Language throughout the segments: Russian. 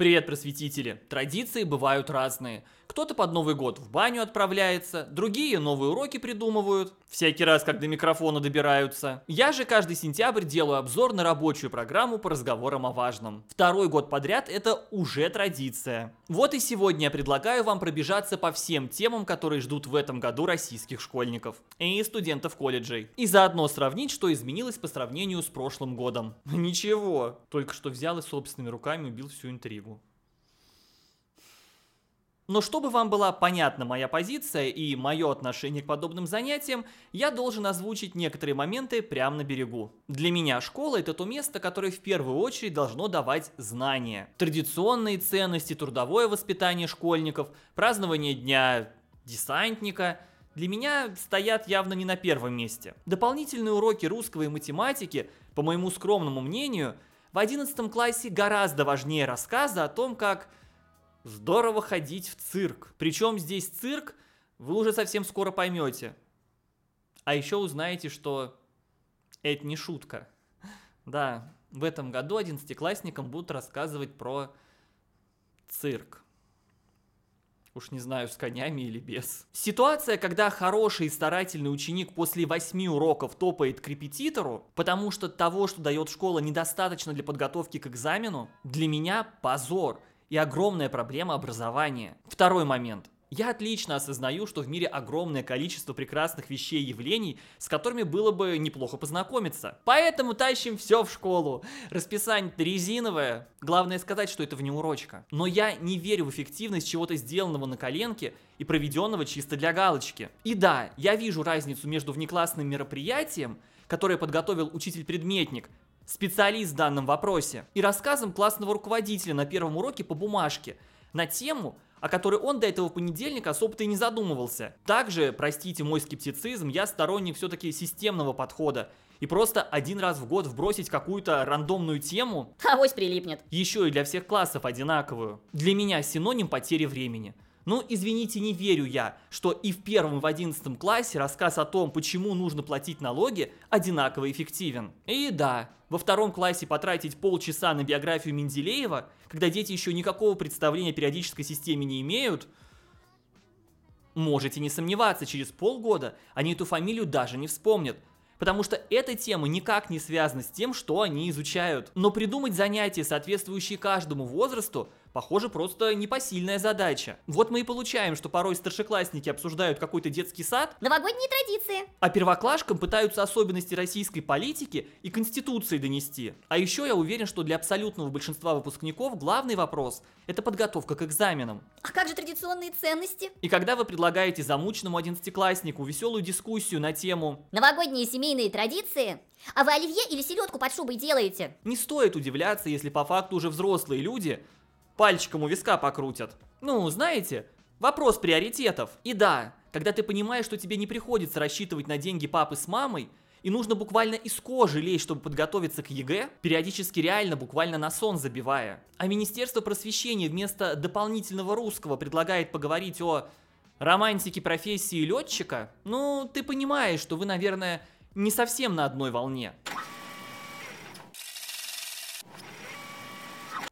Привет, просветители! Традиции бывают разные. Кто-то под Новый год в баню отправляется, другие новые уроки придумывают, всякий раз, как до микрофона добираются. Я же каждый сентябрь делаю обзор на рабочую программу по разговорам о важном. Второй год подряд это уже традиция. Вот и сегодня я предлагаю вам пробежаться по всем темам, которые ждут в этом году российских школьников и студентов колледжей. И заодно сравнить, что изменилось по сравнению с прошлым годом. Ничего, только что взял и собственными руками убил всю интригу. Но чтобы вам была понятна моя позиция и мое отношение к подобным занятиям, я должен озвучить некоторые моменты прямо на берегу. Для меня школа это то место, которое в первую очередь должно давать знания. Традиционные ценности, трудовое воспитание школьников, празднование дня десантника – для меня стоят явно не на первом месте. Дополнительные уроки русского и математики, по моему скромному мнению, в 11 классе гораздо важнее рассказа о том, как Здорово ходить в цирк. Причем здесь цирк, вы уже совсем скоро поймете. А еще узнаете, что это не шутка. Да, в этом году одиннадцатиклассникам будут рассказывать про цирк. Уж не знаю, с конями или без. Ситуация, когда хороший и старательный ученик после восьми уроков топает к репетитору, потому что того, что дает школа, недостаточно для подготовки к экзамену, для меня позор – и огромная проблема образования. Второй момент. Я отлично осознаю, что в мире огромное количество прекрасных вещей и явлений, с которыми было бы неплохо познакомиться. Поэтому тащим все в школу. Расписание-то резиновое. Главное сказать, что это внеурочка. Но я не верю в эффективность чего-то сделанного на коленке и проведенного чисто для галочки. И да, я вижу разницу между внеклассным мероприятием, которое подготовил учитель-предметник, специалист в данном вопросе, и рассказом классного руководителя на первом уроке по бумажке на тему, о которой он до этого понедельника особо-то и не задумывался. Также, простите мой скептицизм, я сторонник все-таки системного подхода и просто один раз в год вбросить какую-то рандомную тему. Авось прилипнет. Еще и для всех классов одинаковую. Для меня синоним потери времени – ну, извините, не верю я, что и в первом, и в одиннадцатом классе рассказ о том, почему нужно платить налоги, одинаково эффективен. И да, во втором классе потратить полчаса на биографию Менделеева, когда дети еще никакого представления о периодической системе не имеют, можете не сомневаться, через полгода они эту фамилию даже не вспомнят, потому что эта тема никак не связана с тем, что они изучают. Но придумать занятия, соответствующие каждому возрасту, Похоже, просто непосильная задача. Вот мы и получаем, что порой старшеклассники обсуждают какой-то детский сад. Новогодние традиции. А первоклашкам пытаются особенности российской политики и конституции донести. А еще я уверен, что для абсолютного большинства выпускников главный вопрос – это подготовка к экзаменам. А как же традиционные ценности? И когда вы предлагаете замученному одиннадцатикласснику веселую дискуссию на тему «Новогодние семейные традиции», а вы оливье или селедку под шубой делаете? Не стоит удивляться, если по факту уже взрослые люди – пальчиком у виска покрутят. Ну, знаете, вопрос приоритетов. И да, когда ты понимаешь, что тебе не приходится рассчитывать на деньги папы с мамой, и нужно буквально из кожи лезть, чтобы подготовиться к ЕГЭ, периодически реально буквально на сон забивая. А Министерство просвещения вместо дополнительного русского предлагает поговорить о романтике профессии летчика, ну, ты понимаешь, что вы, наверное, не совсем на одной волне.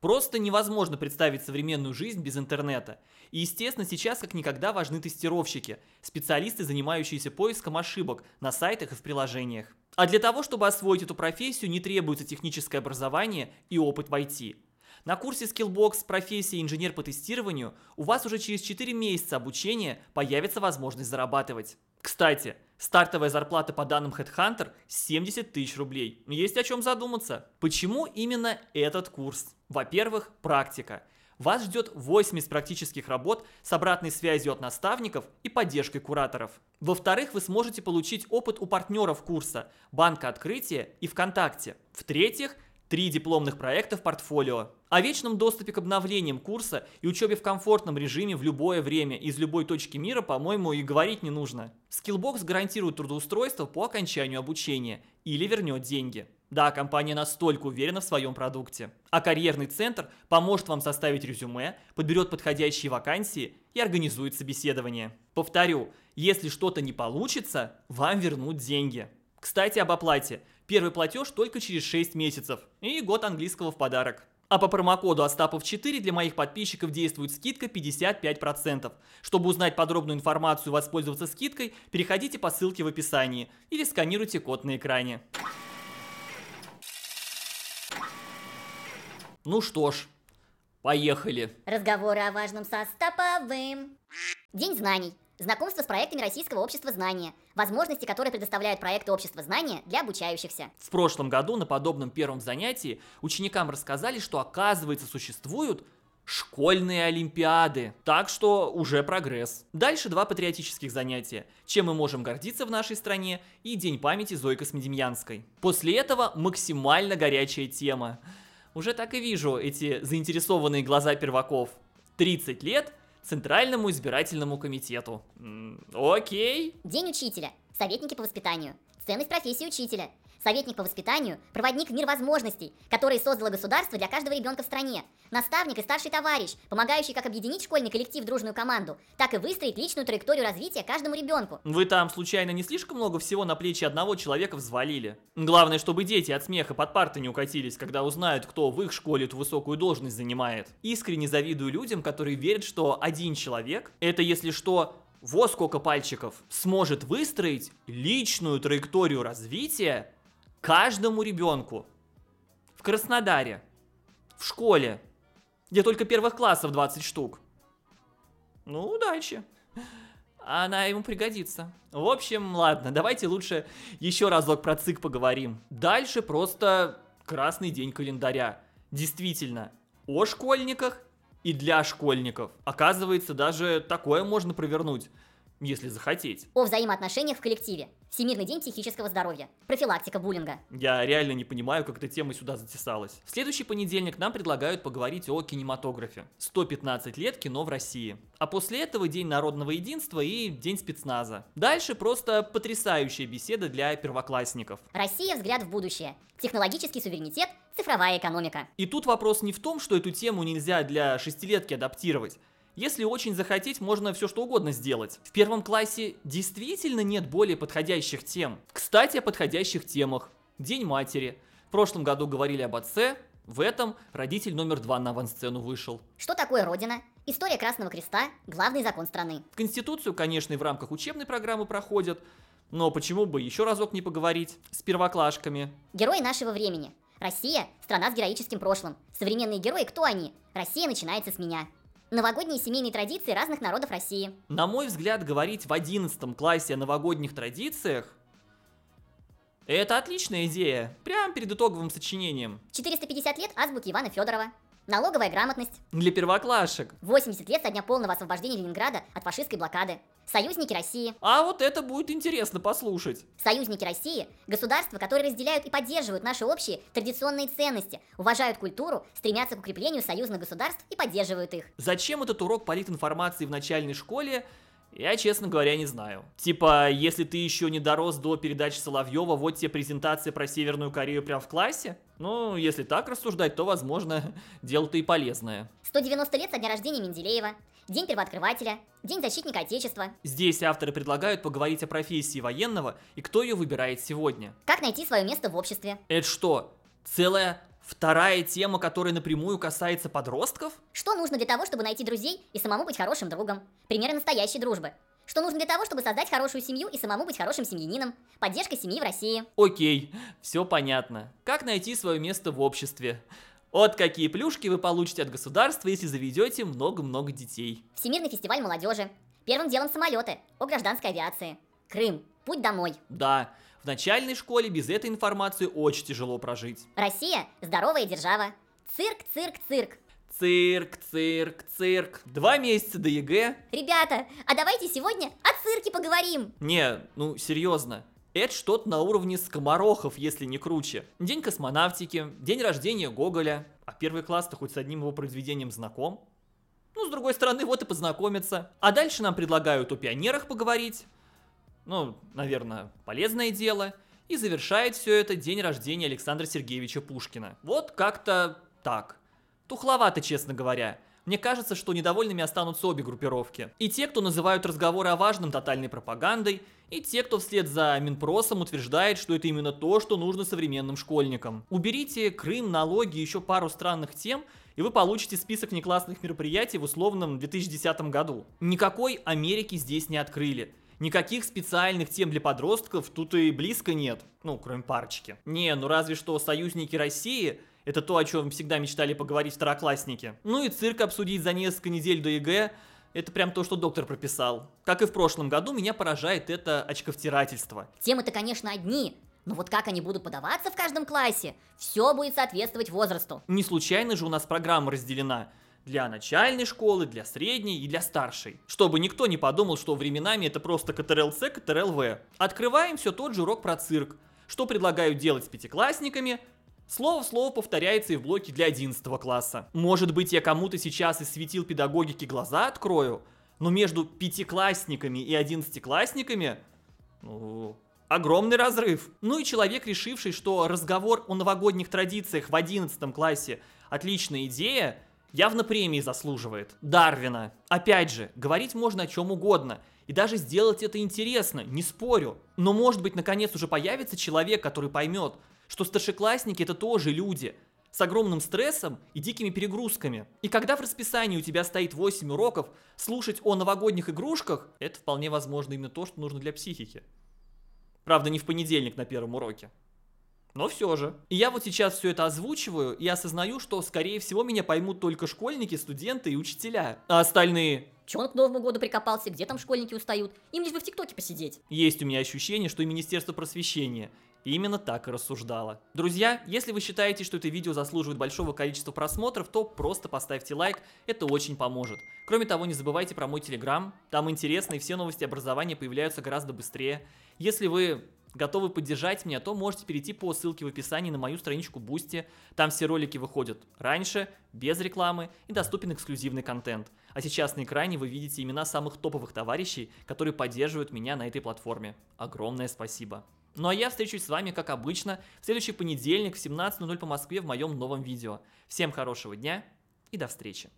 Просто невозможно представить современную жизнь без интернета. И, естественно, сейчас как никогда важны тестировщики, специалисты, занимающиеся поиском ошибок на сайтах и в приложениях. А для того, чтобы освоить эту профессию, не требуется техническое образование и опыт в IT. На курсе Skillbox «Профессия инженер по тестированию» у вас уже через 4 месяца обучения появится возможность зарабатывать. Кстати, стартовая зарплата по данным HeadHunter 70 тысяч рублей. Есть о чем задуматься. Почему именно этот курс? Во-первых, практика. Вас ждет 80 практических работ с обратной связью от наставников и поддержкой кураторов. Во-вторых, вы сможете получить опыт у партнеров курса, банка открытия и ВКонтакте. В-третьих, три дипломных проекта в портфолио, о вечном доступе к обновлениям курса и учебе в комфортном режиме в любое время из любой точки мира, по-моему, и говорить не нужно. Skillbox гарантирует трудоустройство по окончанию обучения или вернет деньги. Да, компания настолько уверена в своем продукте. А карьерный центр поможет вам составить резюме, подберет подходящие вакансии и организует собеседование. Повторю, если что-то не получится, вам вернут деньги. Кстати, об оплате. Первый платеж только через 6 месяцев. И год английского в подарок. А по промокоду Остапов 4 для моих подписчиков действует скидка 55%. Чтобы узнать подробную информацию и воспользоваться скидкой, переходите по ссылке в описании или сканируйте код на экране. Ну что ж, поехали. Разговоры о важном со Остаповым. День знаний. Знакомство с проектами Российского общества знания – возможности, которые предоставляют проект общества знания для обучающихся. В прошлом году на подобном первом занятии ученикам рассказали, что оказывается существуют школьные олимпиады. Так что уже прогресс. Дальше два патриотических занятия. Чем мы можем гордиться в нашей стране и День памяти Зои Космедемьянской. После этого максимально горячая тема. Уже так и вижу эти заинтересованные глаза перваков. 30 лет Центральному избирательному комитету. М, Окей. День учителя. Советники по воспитанию. Ценность профессии учителя советник по воспитанию, проводник в мир возможностей, который создало государство для каждого ребенка в стране, наставник и старший товарищ, помогающий как объединить школьный коллектив в дружную команду, так и выстроить личную траекторию развития каждому ребенку. Вы там случайно не слишком много всего на плечи одного человека взвалили? Главное, чтобы дети от смеха под парты не укатились, когда узнают, кто в их школе эту высокую должность занимает. Искренне завидую людям, которые верят, что один человек, это если что, во сколько пальчиков, сможет выстроить личную траекторию развития Каждому ребенку в Краснодаре, в школе, где только первых классов 20 штук. Ну, удачи. Она ему пригодится. В общем, ладно, давайте лучше еще разок про ЦИК поговорим. Дальше просто красный день календаря. Действительно, о школьниках и для школьников. Оказывается, даже такое можно провернуть если захотеть. О взаимоотношениях в коллективе. Всемирный день психического здоровья. Профилактика буллинга. Я реально не понимаю, как эта тема сюда затесалась. В следующий понедельник нам предлагают поговорить о кинематографе. 115 лет кино в России. А после этого День народного единства и День спецназа. Дальше просто потрясающая беседа для первоклассников. Россия взгляд в будущее. Технологический суверенитет, цифровая экономика. И тут вопрос не в том, что эту тему нельзя для шестилетки адаптировать. Если очень захотеть, можно все что угодно сделать. В первом классе действительно нет более подходящих тем. Кстати, о подходящих темах. День матери. В прошлом году говорили об отце, в этом родитель номер два на авансцену вышел. Что такое родина? История Красного Креста – главный закон страны. В Конституцию, конечно, и в рамках учебной программы проходят, но почему бы еще разок не поговорить с первоклашками? Герои нашего времени. Россия – страна с героическим прошлым. Современные герои – кто они? Россия начинается с меня. Новогодние семейные традиции разных народов России. На мой взгляд, говорить в 11 классе о новогодних традициях это отличная идея, прямо перед итоговым сочинением. 450 лет азбуки Ивана Федорова. Налоговая грамотность. Для первоклашек. 80 лет со дня полного освобождения Ленинграда от фашистской блокады. Союзники России. А вот это будет интересно послушать. Союзники России – государства, которые разделяют и поддерживают наши общие традиционные ценности, уважают культуру, стремятся к укреплению союзных государств и поддерживают их. Зачем этот урок политинформации в начальной школе, я, честно говоря, не знаю. Типа, если ты еще не дорос до передачи Соловьева, вот тебе презентация про Северную Корею прям в классе. Ну, если так рассуждать, то, возможно, дело-то и полезное. 190 лет со дня рождения Менделеева, День первооткрывателя, День защитника Отечества. Здесь авторы предлагают поговорить о профессии военного и кто ее выбирает сегодня. Как найти свое место в обществе. Это что, целая Вторая тема, которая напрямую касается подростков? Что нужно для того, чтобы найти друзей и самому быть хорошим другом? Примеры настоящей дружбы. Что нужно для того, чтобы создать хорошую семью и самому быть хорошим семьянином? Поддержка семьи в России. Окей, все понятно. Как найти свое место в обществе? Вот какие плюшки вы получите от государства, если заведете много-много детей. Всемирный фестиваль молодежи. Первым делом самолеты. О гражданской авиации. Крым. Путь домой. Да. В начальной школе без этой информации очень тяжело прожить. Россия – здоровая держава. Цирк, цирк, цирк. Цирк, цирк, цирк. Два месяца до ЕГЭ. Ребята, а давайте сегодня о цирке поговорим. Не, ну серьезно. Это что-то на уровне скоморохов, если не круче. День космонавтики, день рождения Гоголя. А первый класс-то хоть с одним его произведением знаком? Ну, с другой стороны, вот и познакомиться. А дальше нам предлагают о пионерах поговорить, ну, наверное, полезное дело. И завершает все это день рождения Александра Сергеевича Пушкина. Вот как-то так. Тухловато, честно говоря. Мне кажется, что недовольными останутся обе группировки. И те, кто называют разговоры о важном тотальной пропагандой, и те, кто вслед за Минпросом утверждает, что это именно то, что нужно современным школьникам. Уберите Крым, налоги и еще пару странных тем, и вы получите список неклассных мероприятий в условном 2010 году. Никакой Америки здесь не открыли. Никаких специальных тем для подростков тут и близко нет, ну, кроме парочки. Не, ну разве что союзники России это то, о чем всегда мечтали поговорить второклассники. Ну и цирк обсудить за несколько недель до ЕГЭ, это прям то, что доктор прописал. Как и в прошлом году, меня поражает это очковтирательство. Темы-то, конечно, одни, но вот как они будут подаваться в каждом классе, все будет соответствовать возрасту. Не случайно же у нас программа разделена для начальной школы, для средней и для старшей. Чтобы никто не подумал, что временами это просто КТРЛС, КТРЛВ. Открываем все тот же урок про цирк. Что предлагаю делать с пятиклассниками? Слово в слово повторяется и в блоке для 11 класса. Может быть, я кому-то сейчас из светил педагогики глаза открою, но между пятиклассниками и одиннадцатиклассниками ну, огромный разрыв. Ну и человек, решивший, что разговор о новогодних традициях в одиннадцатом классе отличная идея, явно премии заслуживает. Дарвина. Опять же, говорить можно о чем угодно. И даже сделать это интересно, не спорю. Но может быть наконец уже появится человек, который поймет, что старшеклассники это тоже люди. С огромным стрессом и дикими перегрузками. И когда в расписании у тебя стоит 8 уроков, слушать о новогодних игрушках, это вполне возможно именно то, что нужно для психики. Правда, не в понедельник на первом уроке но все же. И я вот сейчас все это озвучиваю и осознаю, что, скорее всего, меня поймут только школьники, студенты и учителя. А остальные... Чё он к Новому году прикопался? Где там школьники устают? Им лишь бы в ТикТоке посидеть. Есть у меня ощущение, что и Министерство просвещения именно так и рассуждала. Друзья, если вы считаете, что это видео заслуживает большого количества просмотров, то просто поставьте лайк, это очень поможет. Кроме того, не забывайте про мой телеграм, там интересные все новости образования появляются гораздо быстрее. Если вы готовы поддержать меня, то можете перейти по ссылке в описании на мою страничку Бусти. Там все ролики выходят раньше, без рекламы и доступен эксклюзивный контент. А сейчас на экране вы видите имена самых топовых товарищей, которые поддерживают меня на этой платформе. Огромное спасибо. Ну а я встречусь с вами, как обычно, в следующий понедельник в 17.00 по Москве в моем новом видео. Всем хорошего дня и до встречи.